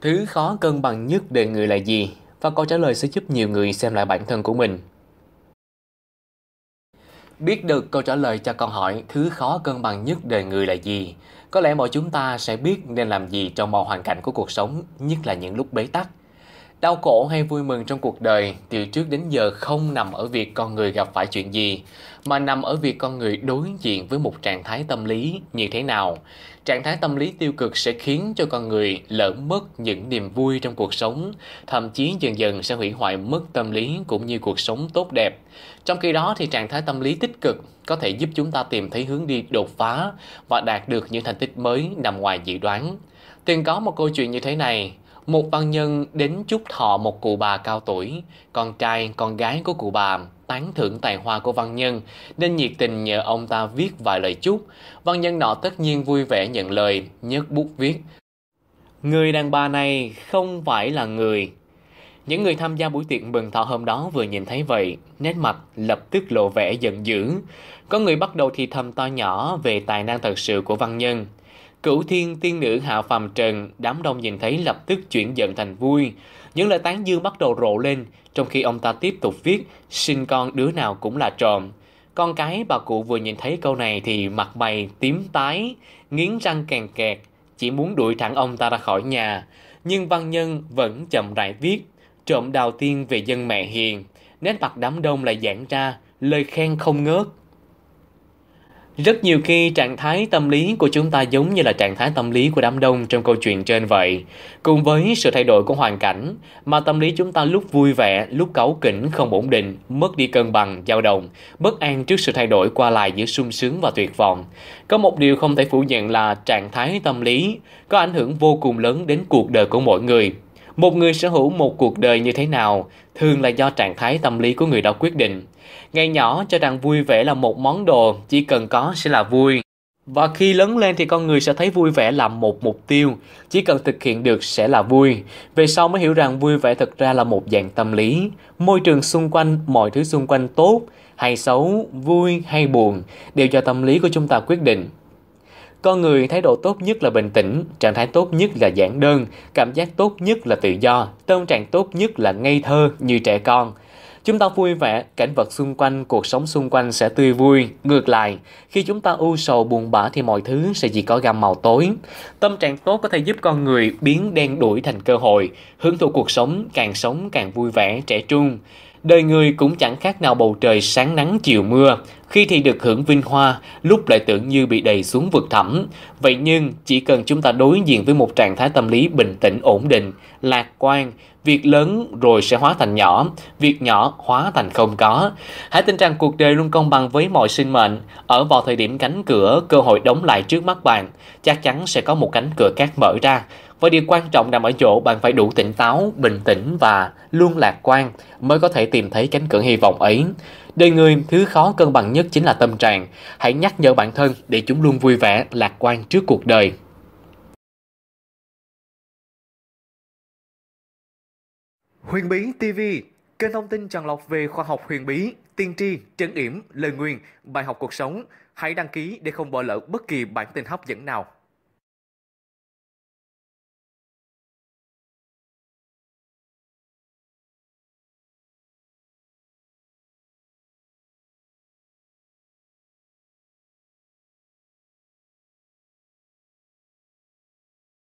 Thứ khó cân bằng nhất đời người là gì? Và câu trả lời sẽ giúp nhiều người xem lại bản thân của mình. Biết được câu trả lời cho câu hỏi thứ khó cân bằng nhất đời người là gì, có lẽ mọi chúng ta sẽ biết nên làm gì trong mọi hoàn cảnh của cuộc sống, nhất là những lúc bế tắc. Đau khổ hay vui mừng trong cuộc đời từ trước đến giờ không nằm ở việc con người gặp phải chuyện gì, mà nằm ở việc con người đối diện với một trạng thái tâm lý như thế nào. Trạng thái tâm lý tiêu cực sẽ khiến cho con người lỡ mất những niềm vui trong cuộc sống, thậm chí dần dần sẽ hủy hoại mất tâm lý cũng như cuộc sống tốt đẹp. Trong khi đó thì trạng thái tâm lý tích cực có thể giúp chúng ta tìm thấy hướng đi đột phá và đạt được những thành tích mới nằm ngoài dự đoán. Từng có một câu chuyện như thế này, một văn nhân đến chúc thọ một cụ bà cao tuổi, con trai, con gái của cụ bà tán thưởng tài hoa của văn nhân nên nhiệt tình nhờ ông ta viết vài lời chúc. Văn nhân nọ tất nhiên vui vẻ nhận lời, nhấc bút viết. Người đàn bà này không phải là người. Những người tham gia buổi tiệc mừng thọ hôm đó vừa nhìn thấy vậy, nét mặt lập tức lộ vẻ giận dữ. Có người bắt đầu thì thầm to nhỏ về tài năng thật sự của văn nhân. Cửu thiên tiên nữ hạ phàm trần, đám đông nhìn thấy lập tức chuyển giận thành vui. Những lời tán dương bắt đầu rộ lên, trong khi ông ta tiếp tục viết, sinh con đứa nào cũng là trộm. Con cái bà cụ vừa nhìn thấy câu này thì mặt mày tím tái, nghiến răng kèn kẹt, chỉ muốn đuổi thẳng ông ta ra khỏi nhà. Nhưng văn nhân vẫn chậm rãi viết, trộm đào tiên về dân mẹ hiền, nét mặt đám đông lại giãn ra, lời khen không ngớt. Rất nhiều khi trạng thái tâm lý của chúng ta giống như là trạng thái tâm lý của đám đông trong câu chuyện trên vậy. Cùng với sự thay đổi của hoàn cảnh, mà tâm lý chúng ta lúc vui vẻ, lúc cáu kỉnh không ổn định, mất đi cân bằng, dao động, bất an trước sự thay đổi qua lại giữa sung sướng và tuyệt vọng. Có một điều không thể phủ nhận là trạng thái tâm lý có ảnh hưởng vô cùng lớn đến cuộc đời của mỗi người. Một người sở hữu một cuộc đời như thế nào thường là do trạng thái tâm lý của người đó quyết định. Ngày nhỏ cho rằng vui vẻ là một món đồ, chỉ cần có sẽ là vui. Và khi lớn lên thì con người sẽ thấy vui vẻ là một mục tiêu, chỉ cần thực hiện được sẽ là vui. Về sau mới hiểu rằng vui vẻ thật ra là một dạng tâm lý. Môi trường xung quanh, mọi thứ xung quanh tốt hay xấu, vui hay buồn đều do tâm lý của chúng ta quyết định. Con người thái độ tốt nhất là bình tĩnh, trạng thái tốt nhất là giản đơn, cảm giác tốt nhất là tự do, tâm trạng tốt nhất là ngây thơ như trẻ con. Chúng ta vui vẻ, cảnh vật xung quanh, cuộc sống xung quanh sẽ tươi vui. Ngược lại, khi chúng ta u sầu buồn bã thì mọi thứ sẽ chỉ có gam màu tối. Tâm trạng tốt có thể giúp con người biến đen đuổi thành cơ hội, hưởng thụ cuộc sống, càng sống càng vui vẻ, trẻ trung. Đời người cũng chẳng khác nào bầu trời sáng nắng chiều mưa, khi thì được hưởng vinh hoa, lúc lại tưởng như bị đầy xuống vực thẳm. Vậy nhưng, chỉ cần chúng ta đối diện với một trạng thái tâm lý bình tĩnh ổn định, lạc quan, việc lớn rồi sẽ hóa thành nhỏ, việc nhỏ hóa thành không có. Hãy tin rằng cuộc đời luôn công bằng với mọi sinh mệnh. Ở vào thời điểm cánh cửa, cơ hội đóng lại trước mắt bạn, chắc chắn sẽ có một cánh cửa khác mở ra. Và điều quan trọng nằm ở chỗ bạn phải đủ tỉnh táo, bình tĩnh và luôn lạc quan mới có thể tìm thấy cánh cửa hy vọng ấy. Đời người, thứ khó cân bằng nhất chính là tâm trạng. Hãy nhắc nhở bản thân để chúng luôn vui vẻ, lạc quan trước cuộc đời. Huyền Bí TV, kênh thông tin tràn lọc về khoa học huyền bí, tiên tri, trấn yểm, lời nguyền, bài học cuộc sống. Hãy đăng ký để không bỏ lỡ bất kỳ bản tin hấp dẫn nào.